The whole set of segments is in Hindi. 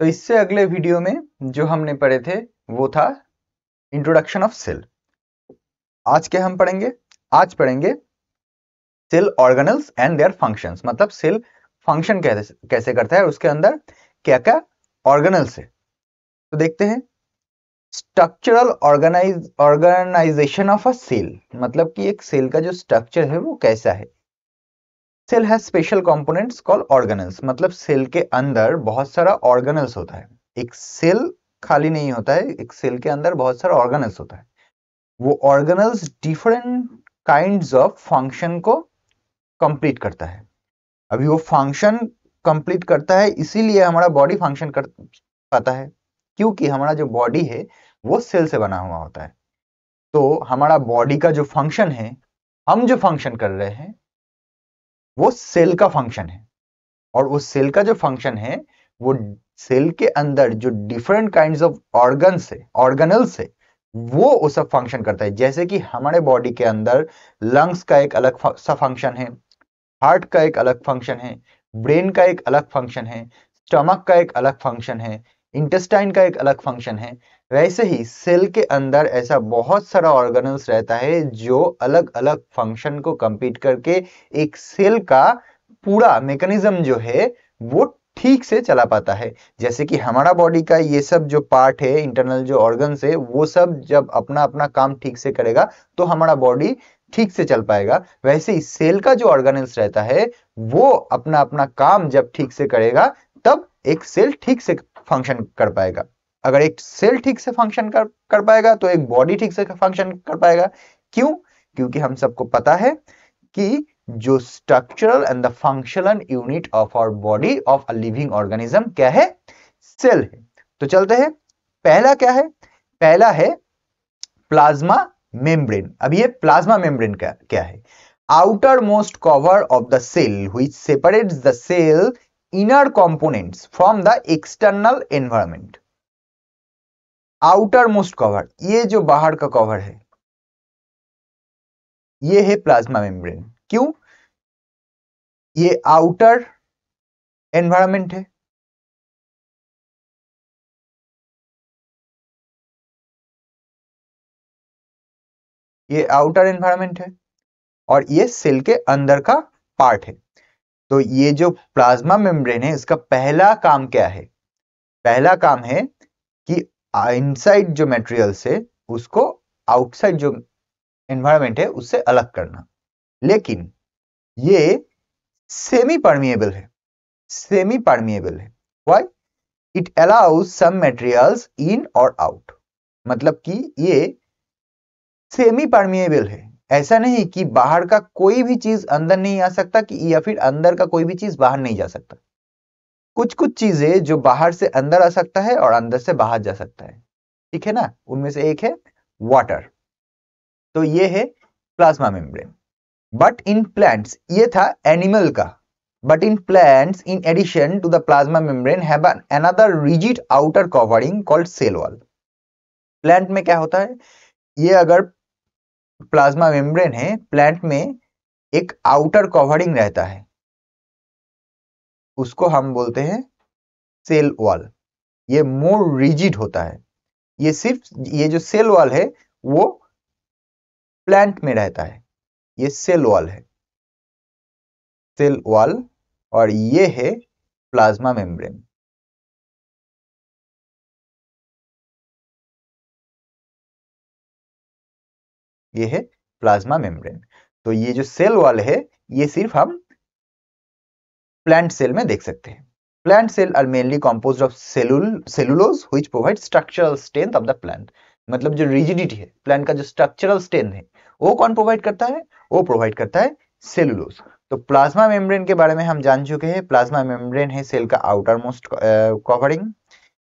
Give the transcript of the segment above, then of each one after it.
तो इससे अगले वीडियो में जो हमने पढ़े थे वो था इंट्रोडक्शन ऑफ सेल आज क्या हम पढ़ेंगे आज पढ़ेंगे cell organelles and their functions मतलब सेल फंक्शन कैसे कैसे करता है और उसके अंदर क्या क्या ऑर्गेनल्स है तो देखते हैं structural organize organization of a cell मतलब कि एक सेल का जो स्ट्रक्चर है वो कैसा है सेल है स्पेशल कंपोनेंट्स कॉल ऑर्गेनल्स मतलब सेल के अंदर बहुत सारा ऑर्गेनल्स होता है एक सेल खाली नहीं होता है एक सेल के अंदर बहुत सारा ऑर्गेनल्स होता है वो organelles different kind of function को कंप्लीट करता है अभी वो फंक्शन कंप्लीट करता है इसीलिए हमारा बॉडी फंक्शन कर पाता है क्योंकि हमारा जो बॉडी है वो सेल से बना हुआ होता है तो हमारा बॉडी का जो फंक्शन है हम जो फंक्शन कर रहे हैं वो सेल का फंक्शन है और उस सेल का जो फंक्शन है वो सेल के अंदर जो डिफरेंट काइंड ऑफ ऑर्गन से ऑर्गेनल से वो उस सब फंक्शन करता है जैसे कि हमारे बॉडी के अंदर लंग्स का एक अलग सा फंक्शन है हार्ट का एक अलग फंक्शन है ब्रेन का एक अलग फंक्शन है स्टमक का एक अलग फंक्शन है इंटेस्टाइन का एक अलग फंक्शन है वैसे ही सेल के अंदर ऐसा बहुत सारा ऑर्गेनल्स रहता है जो अलग अलग फंक्शन को कंप्लीट करके एक सेल का पूरा मेकनिज्म जो है वो ठीक से चला पाता है जैसे कि हमारा बॉडी का ये सब जो पार्ट है इंटरनल जो ऑर्गन है वो सब जब अपना अपना काम ठीक से करेगा तो हमारा बॉडी ठीक से चल पाएगा वैसे ही सेल का जो ऑर्गेनल्स रहता है वो अपना अपना काम जब ठीक से करेगा तब एक सेल ठीक से फंक्शन कर पाएगा अगर एक सेल ठीक से फंक्शन कर कर पाएगा तो एक बॉडी ठीक से फंक्शन कर पाएगा क्यों क्योंकि हम सबको पता है कि जो structural and the functional unit of our body of a living organism क्या है सेल है तो चलते हैं पहला क्या है पहला है प्लाज्मा मेम्ब्रेन अब ये प्लाज्मा मेम्ब्रेन क्या क्या है outer most cover of the cell हुई separates the cell inner components from the external environment outer most cover ये जो बाहर का कवर है ये है प्लाज्मा मेम्ब्रेन क्यों ये आउटर एनवायरमेंट है ये आउटर एनवायरमेंट है और ये सेल के अंदर का पार्ट है तो ये जो प्लाज्मा मेम्ब्रेन है इसका पहला काम क्या है पहला काम है कि इनसाइड जो मेटेरियल से उसको आउटसाइड जो एनवायरमेंट है उससे अलग करना लेकिन ये सेमी परमिएबल है सेमी परमिएबल है why it allows some materials in और आउट मतलब कि ये सेमी परमिएबल है ऐसा नहीं कि बाहर का कोई भी चीज अंदर नहीं आ सकता कि या फिर अंदर का कोई भी चीज बाहर नहीं जा सकता कुछ कुछ चीजें जो बाहर से अंदर आ सकता है और अंदर से बाहर जा सकता है ठीक है ना उनमें से एक है वाटर तो ये है plasma membrane but in plants ये था एनिमल का but in plants in addition to the plasma membrane have an, another rigid outer covering called cell plant में क्या होता है ये अगर प्लाज्मा मेम्ब्रेन है प्लांट में एक आउटर कवरिंग रहता है उसको हम बोलते हैं सेल वॉल ये मोर रिजिड होता है ये सिर्फ ये जो सेल वॉल है वो प्लांट में रहता है ये सेल वॉल है सेल वॉल और ये है प्लाज्मा मेम्ब्रेन ये है प्लाज्मा मेम्ब्रेन तो ये जो सेल वॉल है ये सिर्फ हम प्लांट सेल में देख सकते हैं plant cell are mainly compose of cellulose which provide structural strength of the plant मतलब जो रिजिडिटी है प्लांट का जो स्ट्रक्चरल स्ट्रेंथ है वो कौन प्रोवाइड करता है वो प्रोवाइड करता है सेलुलोज तो प्लाज्मा मेम्ब्रेन के बारे में हम जान चुके हैं प्लाज्मा मेम्ब्रेन है सेल का आउटर मोस्ट कवरिंग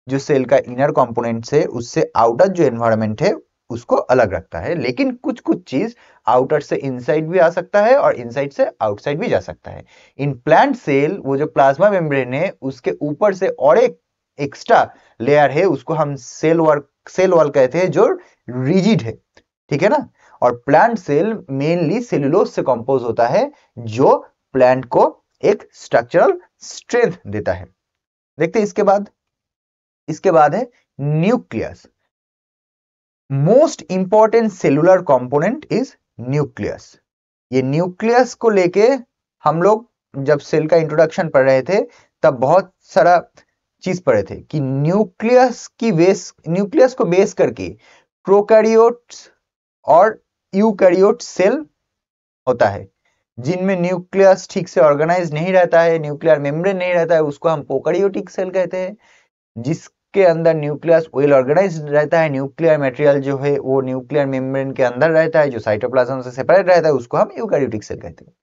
जो सेल का इनर कंपोनेंट है उससे आउटर जो एनवायरमेंट है उसको अलग रखता है लेकिन कुछ कुछ चीज आउटर से इनसाइड भी आ सकता है और इनसाइड से आउटसाइड भी जा सकता है इन प्लांट सेल वो जो प्लाज्मा मेम्ब्रेन है उसके ऊपर से और एक एक्स्ट्रा लेयर है उसको हम सेल वर्क सेल वॉल कहते हैं जो रिजिड है ठीक है ना और प्लांट सेल मेनली सेलुलोज से कंपोज होता है जो प्लांट को एक स्ट्रक्चरल स्ट्रेंथ देता है देखते हैं इसके बाद इसके बाद है nucleus most important cellular component is nucleus ये न्यूक्लियस को लेके हम लोग जब सेल का इंट्रोडक्शन पढ़ रहे थे तब बहुत सारा चीज पढ़े थे कि न्यूक्लियस की बेस न्यूक्लियस को बेस करके प्रोकैरियोट और यूकैरियोट सेल होता है जिनमें न्यूक्लियस ठीक से ऑर्गेनाइज नहीं रहता है न्यूक्लियर मेम्ब्रेन नहीं रहता है उसको हम प्रोकैरियोटिक सेल कहते हैं जिस के अंदर न्यूक्लियस वेल ऑर्गेनाइज रहता है न्यूक्लियर मटेरियल जो है वो न्यूक्लियर मेम्ब्रेन के अंदर रहता है जो साइटोप्लाज्म से सेपरेट रहता है उसको हम यूकैरियोटिक सेल कहते हैं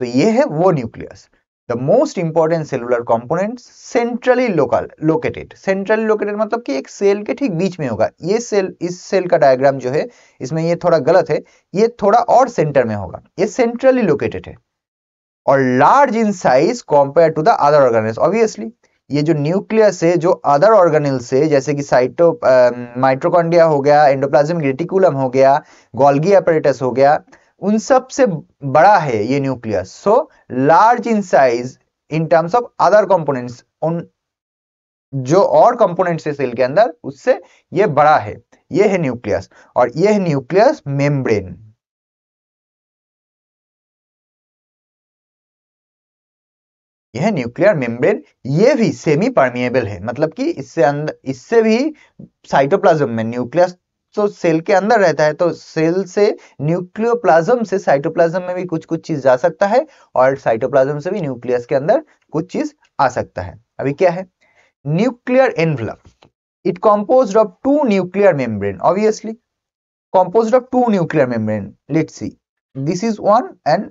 तो ये है वो nucleus the most important cellular component centrally local located centrally located मतलब कि एक सेल के ठीक बीच में होगा ये सेल इस सेल का डायग्राम जो है इसमें ये थोड़ा गलत है ये थोड़ा और सेंटर में होगा ये सेंट्रली लोकेटेड है और large in size compare to the other organize obviously ये जो न्यूक्लियस है जो अदर ऑर्गेनल से जैसे कि साइटो माइट्रोकॉन्डिया um, हो गया एंडोप्लाज्मिक रेटिकुलम हो गया गोल्गी अपरेटस हो गया उन सब से बड़ा है ये nucleus so large in size in terms of other components उन जो और कंपोनेंट्स है सेल के अंदर उससे ये बड़ा है ये है न्यूक्लियस और ये है न्यूक्लियस मेम्ब्रेन यह न्यूक्लियर मेम्ब्रेन ये भी सेमी परमिएबल है मतलब कि इससे अंदर इससे भी साइटोप्लाज्म में न्यूक्लियस तो सेल के अंदर रहता है तो सेल से न्यूक्लियोप्लाज्म से साइटोप्लाज्म में भी कुछ कुछ चीज जा सकता है और साइटोप्लाज्म से भी न्यूक्लियस के अंदर कुछ चीज आ सकता है अभी क्या है nuclear envelope it compose of two nuclear membrane obviously compose of two nuclear membrane let see this is one and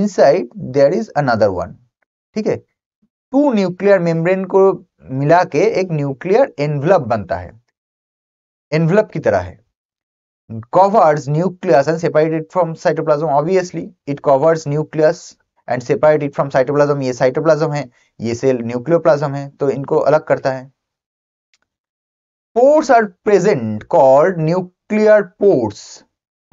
inside there is another one ठीक है टू न्यूक्लियर मेम्ब्रेन को मिला के एक न्यूक्लियर एनवलप बनता है एनवलप की तरह है covers nucleus and separated from cytoplasm obviously it covers nucleus and separated from cytoplasm ये साइटोप्लाज्म है ये सेल न्यूक्लियोप्लाज्म है तो इनको अलग करता है pores are present called nuclear pores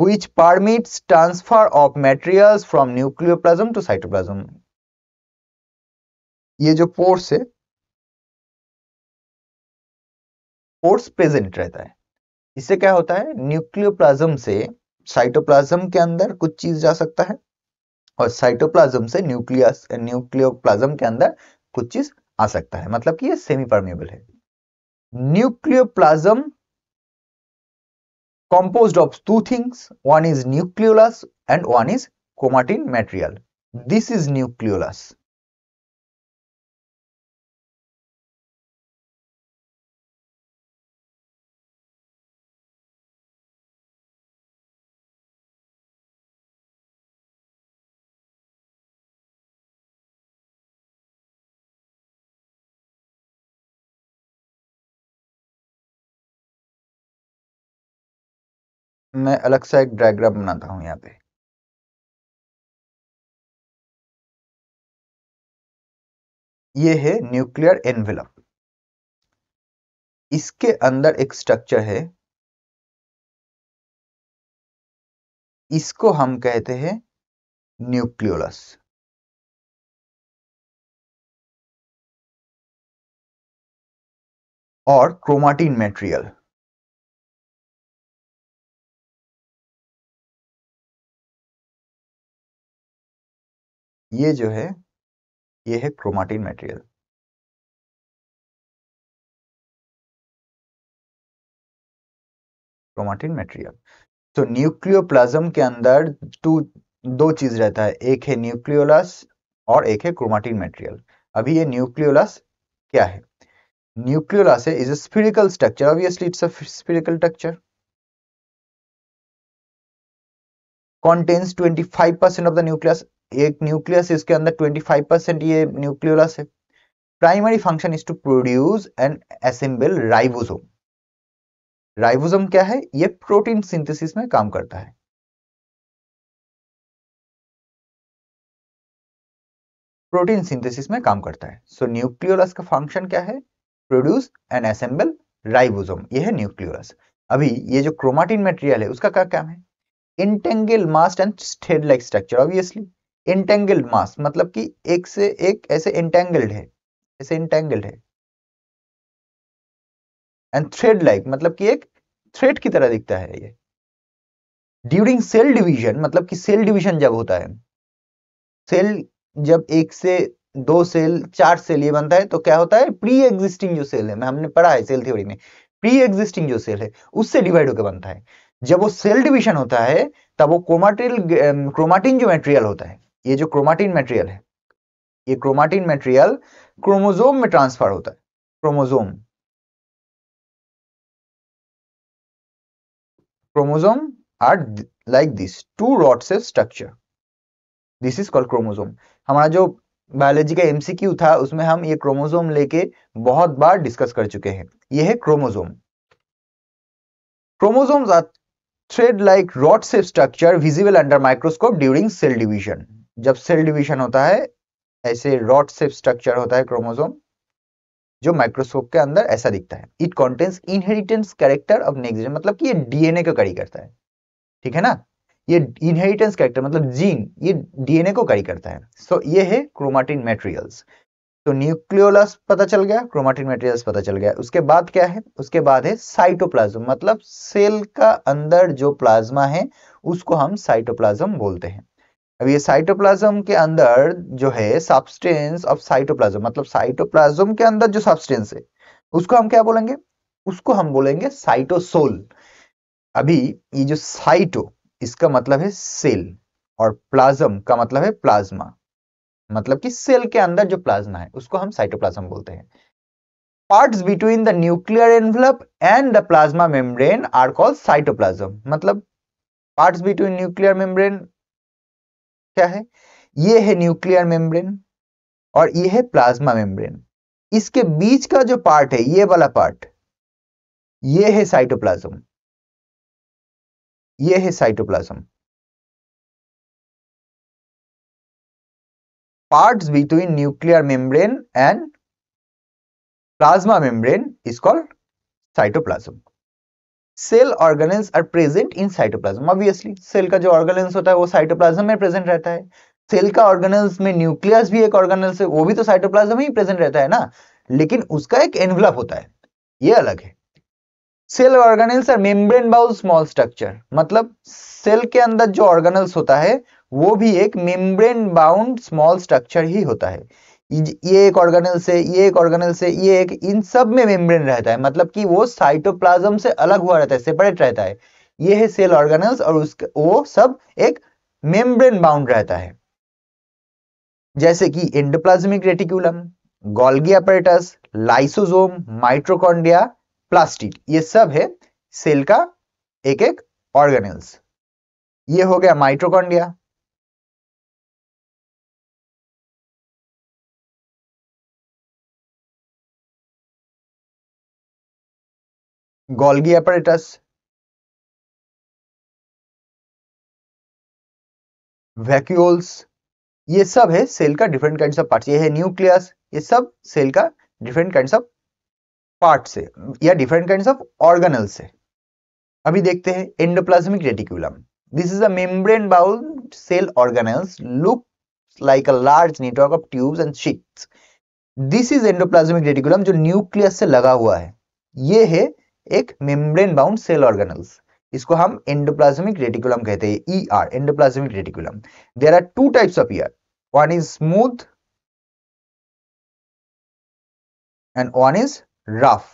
which permits transfer of materials from nucleoplasm to cytoplasm ये जो पोर्स है पोर्स प्रेजेंट रहता है इससे क्या होता है न्यूक्लियोप्लाज्म से साइटोप्लाज्म के अंदर कुछ चीज जा सकता है और साइटोप्लाज्म से न्यूक्लियस न्यूक्लियोप्लाज्म के अंदर कुछ चीज आ सकता है मतलब कि ये सेमी परमेबल है nucleoplasm composed of two things one is nucleolus and one is chromatin material this is nucleolus मैं अलग सा एक डायग्राम बनाता हूं यहां पे ये है न्यूक्लियर एनवेलप इसके अंदर एक स्ट्रक्चर है इसको हम कहते हैं न्यूक्लियोलस और क्रोमाटीन मटेरियल ये जो है ये है क्रोमाटिन मटेरियल क्रोमाटिन मटेरियल तो न्यूक्लियोप्लाज्म के अंदर टू दो चीज रहता है एक है न्यूक्लियोलस और एक है क्रोमाटिन मटेरियल अभी ये न्यूक्लियोलस क्या है nucleolus is a spherical structure obviously it's a spherical structure contains 25% of the nucleus एक न्यूक्लियस इसके अंदर 25 परसेंट ये न्यूक्लियोलस है primary function is to produce and assemble ribosome ribosome क्या है ये प्रोटीन सिंथेसिस में काम करता है प्रोटीन सिंथेसिस में काम करता है सो so, न्यूक्लियोलस का फंक्शन क्या है प्रोड्यूस एंड असेंबल राइबोसोम ये है न्यूक्लियोलस अभी ये जो क्रोमाटिन मटेरियल है उसका क्या काम है इंटेंगल मास्ट एंड स्टेड like structure obviously entangled mass मतलब कि एक से एक ऐसे इंटेंगल्ड है ऐसे इंटेंगल्ड है एंड थ्रेड लाइक मतलब कि एक थ्रेड की तरह दिखता है ये ड्यूरिंग सेल डिवीजन मतलब कि सेल डिवीजन जब होता है सेल जब एक से दो सेल चार सेल ये बनता है तो क्या होता है प्री एग्जिस्टिंग जो सेल है हमने पढ़ा है सेल थ्योरी में प्री एग्जिस्टिंग जो सेल है उससे डिवाइड होकर बनता है जब वो सेल डिवीजन होता है तब वो क्रोमाटिल क्रोमाटिन जो मेटेरियल होता है ये जो क्रोमाटीन मेटेरियल है ये क्रोमाटीन मेटेरियल क्रोमोजोम में ट्रांसफर होता है chromosome chromosome are like this to rod से structure this is called chromosome हमारा जो बायोलॉजी का एमसीक्यू था उसमें हम ये क्रोमोजोम लेके बहुत बार डिस्कस कर चुके हैं ये है chromosome chromosome thread like rod से structure visible under microscope during cell cell जब सेल डिवीजन होता है ऐसे रॉड सेप स्ट्रक्चर होता है क्रोमोजोम जो माइक्रोस्कोप के अंदर ऐसा दिखता है it contains inheritance character of next जन मतलब कि ये डीएनए को कैरी करता है ठीक है ना ये इनहेरिटेंस कैरेक्टर मतलब जीन ये डीएनए को कैरी करता है सो so, ये है क्रोमाटिन मेटेरियल्स तो न्यूक्लियोलस पता चल गया क्रोमाटिन मेटेरियल्स पता चल गया उसके बाद क्या है उसके बाद है साइटोप्लाज्म मतलब सेल का अंदर जो प्लाज्मा है उसको हम साइटोप्लाज्म बोलते हैं अब ये साइटोप्लाज्म के अंदर जो है सब्सटेंस ऑफ साइटोप्लाज्म मतलब साइटोप्लाज्म के अंदर जो सब्सटेंस है उसको हम क्या बोलेंगे उसको हम बोलेंगे साइटोसोल अभी ये जो साइटो इसका मतलब है सेल और प्लाज्म का मतलब है प्लाज्मा मतलब कि सेल के अंदर जो प्लाज्मा है उसको हम साइटोप्लाज्म बोलते हैं parts between the nuclear envelope and the plasma membrane are called cytoplasm मतलब पार्ट्स बिटवीन न्यूक्लियर मेम्ब्रेन क्या है ये है न्यूक्लियर मेम्ब्रेन और ये है प्लाज्मा मेम्ब्रेन इसके बीच का जो पार्ट है ये वाला पार्ट ये है साइटोप्लाज्म ये है cytoplasm part between nuclear membrane and plasma membrane is called cytoplasm cell organelles are present in cytoplasm obviously cell का जो ऑर्गेनेल्स होता है वो साइटोप्लाज्म में प्रेजेंट रहता है सेल का ऑर्गेनेल्स में न्यूक्लियस भी एक ऑर्गेनेल्स है वो भी तो साइटोप्लाज्म में ही प्रेजेंट रहता है ना लेकिन उसका एक एनवलप होता है ये अलग है सेल ऑर्गेनेल्स आर मेम्ब्रेन बाउल स्मॉल स्ट्रक्चर मतलब सेल के अंदर जो ऑर्गेनेल्स होता है वो भी एक मेम्ब्रेन बाउंड स्मॉल स्ट्रक्चर ही होता है ये एक ऑर्गेनल से ये एक ऑर्गेनल से ये एक इन सब में मेम्ब्रेन रहता है मतलब कि वो साइटोप्लाज्म से अलग हुआ रहता है सेपरेट रहता है ये है सेल ऑर्गेनल्स और उसके वो सब एक मेम्ब्रेन बाउंड रहता है जैसे कि endoplasmic reticulum Golgi apparatus lysosome mitochondria plastid ये सब है सेल का एक एक ऑर्गेनल्स ये हो गया माइट्रोकॉन्ड्रिया गोल्गी एपरेटस वैक्यूल्स ये सब है सेल का डिफरेंट काइंड ऑफ पार्ट ये है न्यूक्लियस ये सब सेल का डिफरेंट काइंड ऑफ पार्ट से या डिफरेंट काइंड ऑफ ऑर्गेनल से अभी देखते हैं endoplasmic reticulum this is a membrane bound cell organelles look like a large network of tubes and sheets this is endoplasmic reticulum जो न्यूक्लियस से लगा हुआ है ये है एक मेम्ब्रेन बाउंड सेल ऑर्गेनल्स इसको हम एंडोप्लाज्मिक रेटिकुलम कहते हैं E R endoplasmic reticulum there are two types of ER one is smooth and one is rough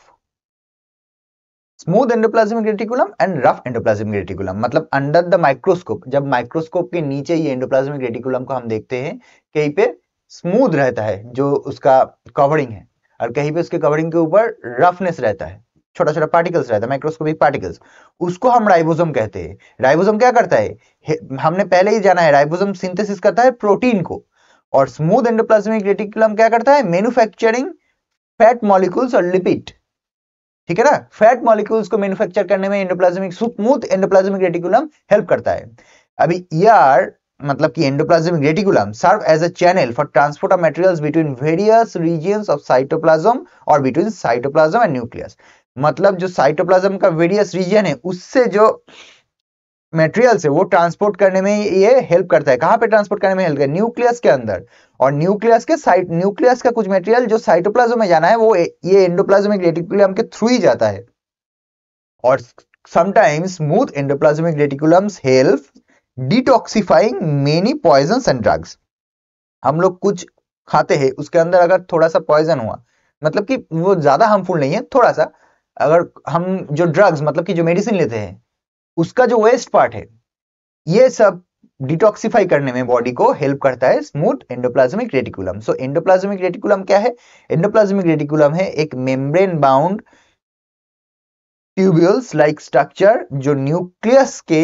smooth endoplasmic reticulum and rough endoplasmic reticulum मतलब अंडर द माइक्रोस्कोप जब माइक्रोस्कोप के नीचे ये एंडोप्लाज्मिक रेटिकुलम को हम देखते हैं कहीं पे स्मूथ रहता है जो उसका कवरिंग है और कहीं पे उसके कवरिंग के ऊपर रफनेस रहता है छोटा छोटा पार्टिकल्स रहता है माइक्रोस्कोपिक पार्टिकल्स उसको हम राइबोसोम कहते हैं राइबोसोम क्या करता है हमने पहले ही जाना है राइबोसोम सिंथेसिस करता है प्रोटीन को और स्मूथ एंडोप्लाज्मिक रेटिकुलम क्या करता है मैन्युफैक्चरिंग फैट मॉलिक्यूल्स और लिपिड ठीक है ना फैट मॉलिक्यूल्स को मैन्युफैक्चर करने में endoplasmic smooth endoplasmic reticulum help करता है अभी ईआर मतलब कि endoplasmic reticulum serve as a channel for transport of materials between various regions of cytoplasm और बिटवीन साइटोप्लाज्म एंड न्यूक्लियस मतलब जो साइटोप्लाज्म का वेरियस रीजन है उससे जो मेटेरियल है वो ट्रांसपोर्ट करने में ये हेल्प करता है कहां पे ट्रांसपोर्ट करने में हेल्प करता है न्यूक्लियस के अंदर और न्यूक्लियस के साइट न्यूक्लियस का कुछ मेटेरियल जो साइटोप्लाज्म में जाना है वो ये एंडोप्लाज्मिक रेटिकुलम के थ्रू ही जाता है और sometimes smooth endoplasmic reticulums help detoxifying many poison and drugs हम लोग कुछ खाते हैं उसके अंदर अगर थोड़ा सा पॉइजन हुआ मतलब कि वो ज्यादा हार्मफुल नहीं है थोड़ा सा अगर हम जो ड्रग्स मतलब कि जो मेडिसिन लेते हैं उसका जो वेस्ट पार्ट है ये सब डिटॉक्सिफाई करने में बॉडी को हेल्प करता है smooth endoplasmic reticulum so endoplasmic reticulum क्या है एंडोप्लाज्मिक रेटिकुलम है एक membrane bound tubules like structure जो न्यूक्लियस के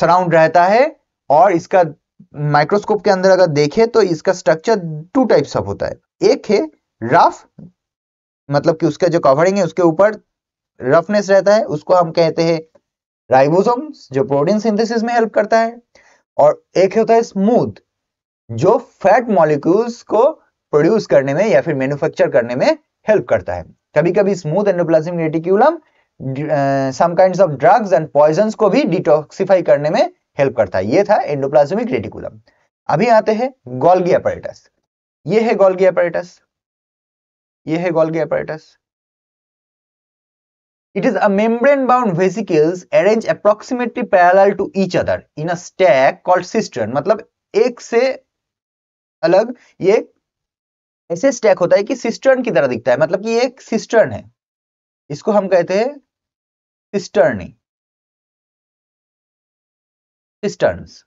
सराउंड रहता है और इसका माइक्रोस्कोप के अंदर अगर देखें तो इसका स्ट्रक्चर टू टाइप्स ऑफ होता है एक है रफ मतलब कि उसका जो कवरिंग है उसके ऊपर रफनेस रहता है उसको हम कहते हैं राइबोसोम जो प्रोटीन सिंथेसिस में हेल्प करता है और एक होता है स्मूथ जो फैट मॉलिक्यूल्स को प्रोड्यूस करने में या फिर मैन्युफैक्चर करने में हेल्प करता है कभी कभी smooth endoplasmic reticulum some kinds of drugs and poison को भी डिटॉक्सिफाई करने में हेल्प करता है ये था एंडोप्लाज्मिक रेटिकुलम अभी आते हैं गोल्गी अपरेटस ये है गोल्गी अपरेटस ये है Golgi apparatus. It is a membrane-bound vesicles arranged approximately parallel to each other in a stack मतलब एक से अलग ये ऐसे स्टैक होता है कि सिस्टर्न की तरह दिखता है मतलब कि ये एक सिस्टर्न है इसको हम कहते हैं सिस्टर्नी सिस्टर्न्स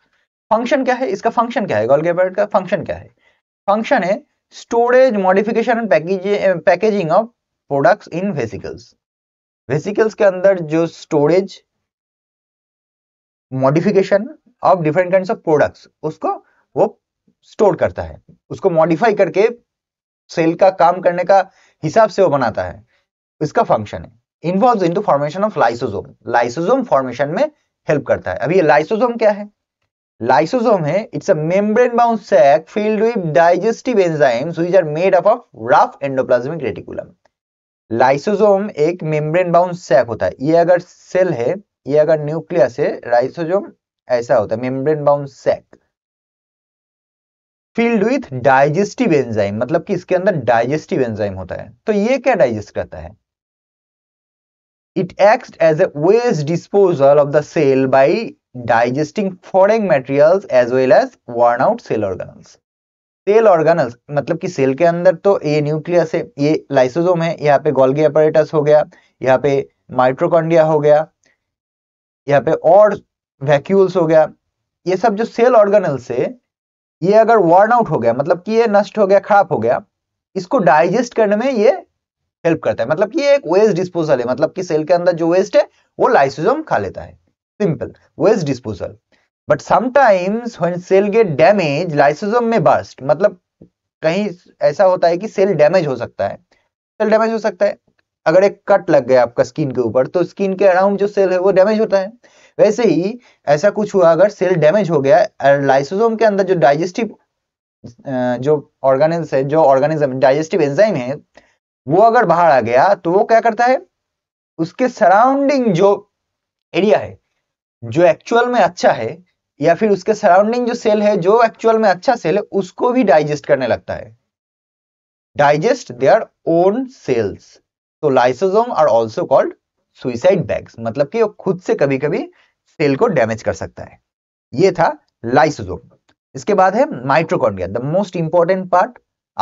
फंक्शन क्या है इसका फंक्शन क्या है गोल्गेबर्ट का फंक्शन क्या है फंक्शन है storage modification and packaging of products in vesicles vesicles के अंदर जो storage modification of different kind of products उसको वो स्टोर करता है उसको मॉडिफाई करके सेल का काम करने का हिसाब से वो बनाता है इसका फंक्शन है involve in to formation of lysosome lysosome formation में हेल्प करता है अभी ये लाइसोजोम क्या है Lysosome hai, it's a membrane-bound sac filled with digestive enzymes which are made up of rough endoplasmic reticulum. Lysosome एक मेम्ब्रेन बाउंड सैक होता है ये अगर सेल है ये अगर न्यूक्लियस है लाइसोजोम ऐसा होता है membrane bound sac filled with digestive enzyme मतलब कि इसके अंदर डाइजेस्टिव एंजाइम होता है तो ये क्या डाइजेस्ट करता है it act as a waste disposal of the cell by digesting foreign materials as well as worn out cell organelles cell organelles मतलब कि सेल के अंदर तो ये न्यूक्लियस है ये लाइसोजोम है यहाँ पे गोल्गी अपरेटस हो गया यहाँ पे माइट्रोकॉन्डिया हो गया यहाँ पे और वैक्यूल्स हो गया ये सब जो सेल ऑर्गेनल्स है ये अगर वर्न आउट हो गया मतलब कि ये नष्ट हो गया खराब हो गया इसको डाइजेस्ट करने में ये हेल्प करता है मतलब कि ये एक वेस्ट डिस्पोजल है मतलब कि सेल के अंदर जो वेस्ट है वो लाइसोजोम खा लेता है simple waste disposal but sometimes when cell get damaged lysosome में burst मतलब कहीं ऐसा होता है कि सेल डैमेज हो सकता है सेल डैमेज हो सकता है अगर एक कट लग गया आपका स्किन के ऊपर तो स्किन के अराउंड जो सेल है वो डैमेज होता है वैसे ही ऐसा कुछ हुआ अगर सेल डैमेज हो गया लाइसोसोम के अंदर जो डाइजेस्टिव जो ऑर्गेनिज है जो ऑर्गेनिज्म डाइजेस्टिव एंजाइम है वो अगर बाहर आ गया तो वो क्या करता है उसके सराउंडिंग जो एरिया है जो एक्चुअल में अच्छा है या फिर उसके सराउंडिंग जो सेल है जो एक्चुअल में अच्छा सेल है उसको भी डाइजेस्ट करने लगता है डाइजेस्ट देयर ओन सेल्स तो lysosome are also called suicide bags मतलब कि वो खुद से कभी कभी सेल को डैमेज कर सकता है ये था लाइसोजोम इसके बाद है mitochondria the most important part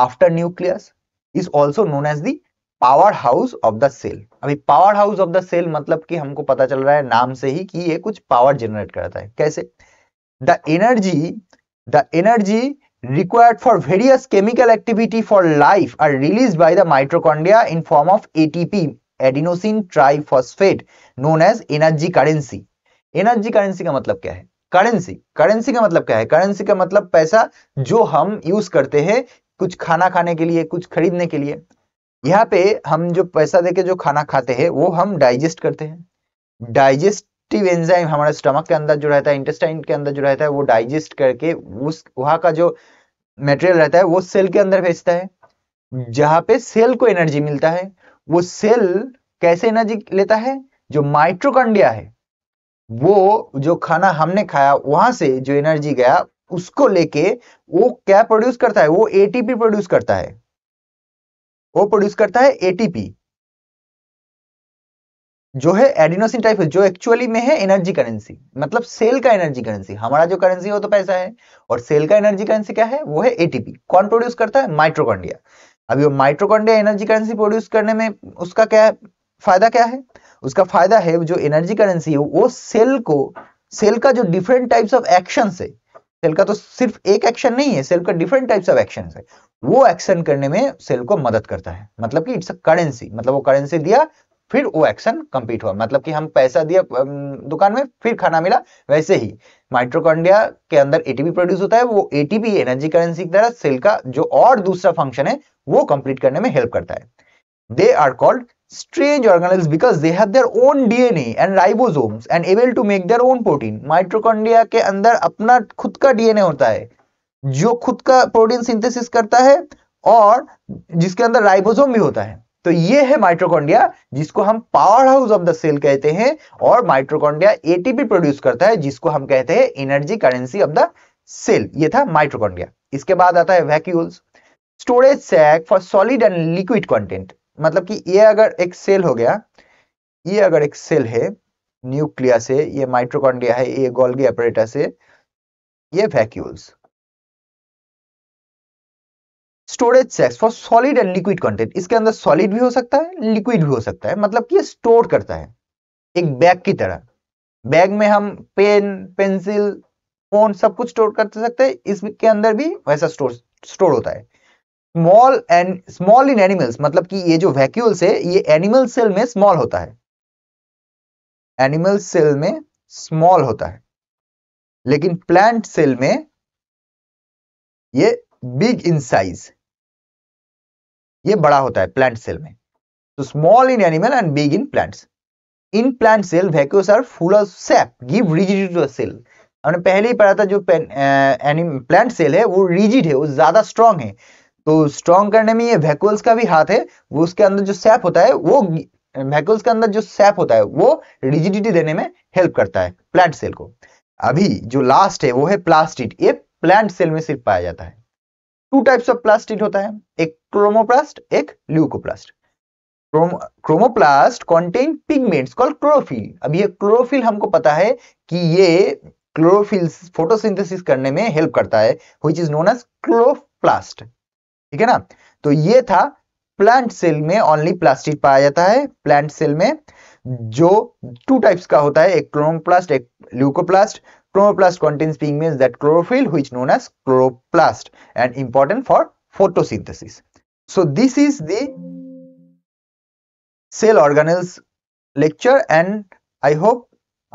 after nucleus is also known as the power house of the cell अभी power house of the cell मतलब कि हमको पता चल रहा है नाम से ही कि ये कुछ पावर जनरेट करता है कैसे the energy the energy required for various chemical activity for life are release by the mitochondria in form of ATP adenosine triphosphate known as energy currency energy currency का मतलब क्या है करेंसी करेंसी का मतलब क्या है करेंसी का मतलब पैसा जो हम यूज करते हैं कुछ खाना खाने के लिए कुछ खरीदने के लिए यहाँ पे हम जो पैसा देके जो खाना खाते हैं वो हम डाइजेस्ट करते हैं डाइजेस्टिव एंजाइम हमारे स्टमक के अंदर जो रहता है इंटेस्टाइन के अंदर जो रहता है वो डाइजेस्ट करके उस वहां का जो मेटेरियल रहता है वो सेल के अंदर भेजता है जहाँ पे सेल को एनर्जी मिलता है वो सेल कैसे एनर्जी लेता है जो माइट्रोकंडिया है वो जो खाना हमने खाया वहां से जो एनर्जी गया उसको लेके वो क्या प्रोड्यूस करता है वो एटीपी प्रोड्यूस करता है वो प्रोड्यूस करता है एटीपी जो है एडिनोसिन टाइप जो एक्चुअली में है एनर्जी करेंसी मतलब सेल का एनर्जी करेंसी हमारा जो करेंसी हो तो पैसा है और सेल का एनर्जी करेंसी क्या है वो है एटीपी कौन प्रोड्यूस करता है माइट्रोकॉन्डिया अभी वो माइट्रोकॉन्डिया एनर्जी करेंसी प्रोड्यूस करने में उसका क्या फायदा क्या है उसका फायदा है जो एनर्जी करेंसी है वो सेल को सेल का जो डिफरेंट टाइप्स ऑफ एक्शन है सेल का तो सिर्फ एक एक्शन नहीं है सेल का डिफरेंट टाइप्स ऑफ एक्शन है वो एक्शन करने में सेल को मदद करता है मतलब कि इट्स अ करेंसी मतलब वो करेंसी दिया फिर वो एक्शन कंप्लीट हुआ मतलब कि हम पैसा दिया दुकान में फिर खाना मिला वैसे ही माइट्रोकॉन्डिया के अंदर एटीपी प्रोड्यूस होता है वो एटीपी एनर्जी करेंसी की तरह सेल का जो और दूसरा फंक्शन है वो कंप्लीट करने में हेल्प करता है they are called strange organelles because they have their own DNA and ribosomes and able to make their own protein. Mitochondria के अंदर अपना खुद का डीएनए होता है जो खुद का प्रोटीन सिंथेसिस करता है और जिसके अंदर राइबोसोम भी होता है तो ये है माइट्रोकॉन्डिया जिसको हम power house of the cell कहते हैं और माइट्रोकॉन्ड्रिया एटीपी प्रोड्यूस करता है जिसको हम कहते हैं energy currency of the cell ये था माइट्रोकॉन्डिया इसके बाद आता है vacuoles storage sac for solid and liquid content मतलब कि ये अगर एक सेल हो गया ये अगर एक सेल है न्यूक्लिया से ये माइट्रोकॉन्डिया है ये गोल्गी ऑपरेटर से ये vacuoles storage sacs for solid and liquid content इसके अंदर सॉलिड भी हो सकता है लिक्विड भी हो सकता है मतलब कि ये स्टोर करता है एक बैग की तरह बैग में हम पेन पेंसिल फोन सब कुछ स्टोर कर सकते हैं इसके अंदर भी वैसा स्टोर स्टोर होता है small and small in animals मतलब कि ये जो वैक्यूल्स है ये एनिमल सेल में स्मॉल होता है एनिमल सेल में स्मॉल होता है लेकिन प्लांट सेल में ये बिग इन साइज ये बड़ा होता है प्लांट सेल में तो small in animal and big in plants in plant cell vacuoles are full of sap give rigidity to cell हमने पहले ही पढ़ा था जो प्लांट सेल है वो रिजिड है वो ज्यादा स्ट्रांग है तो स्ट्रॉन्ग करने में ये वैक्यूल्स का भी हाथ है वो उसके अंदर जो सैप होता है वो वैक्यूल्स के अंदर जो सैप होता है वो रिजिडिटी देने में हेल्प करता है प्लांट सेल को अभी जो लास्ट है वो है प्लास्टिड ये प्लांट सेल में सिर्फ पाया जाता है टू टाइप्स ऑफ प्लास्टिड होता है एक क्रोमोप्लास्ट एक leucoplast chromoplast contain pigments call chlorophyll अब ये क्लोरोफिल हमको पता है कि ये क्लोरोफिल फोटोसिंथेसिस करने में हेल्प करता है which is known as chloroplast ठीक है ना तो ये था प्लांट सेल में ओनली प्लास्टिक पाया जाता है प्लांट सेल में जो टू टाइप्स का होता है एक क्लोनोप्लास्ट एक leucoplast chromoplast contains being mean that chlorophyll which known as chloroplast and important for photosynthesis so this is the cell organelles lecture and I hope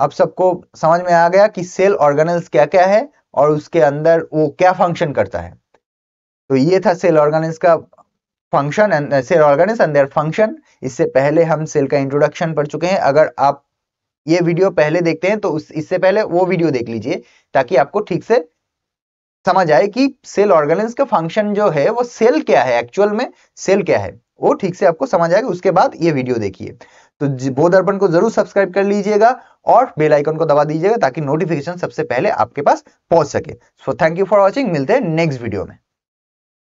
आप सबको समझ में आ गया कि सेल ऑर्गेनल्स क्या क्या है और उसके अंदर वो क्या फंक्शन करता है तो ये था सेल ऑर्गेनिज का function cell organelles and their function इससे पहले हम सेल का इंट्रोडक्शन पढ़ चुके हैं अगर आप ये वीडियो पहले देखते हैं तो इससे पहले वो वीडियो देख लीजिए ताकि आपको ठीक से समझ आए कि सेल ऑर्गेनिज का फंक्शन जो है वो सेल क्या है एक्चुअल में सेल क्या है वो ठीक से आपको समझ आएगा उसके बाद ये वीडियो देखिए तो बोध अर्पण को जरूर सब्सक्राइब कर लीजिएगा और बेल आइकन को दबा दीजिएगा ताकि नोटिफिकेशन सबसे पहले आपके पास पहुंच सके so thank you for watching मिलते हैं नेक्स्ट वीडियो में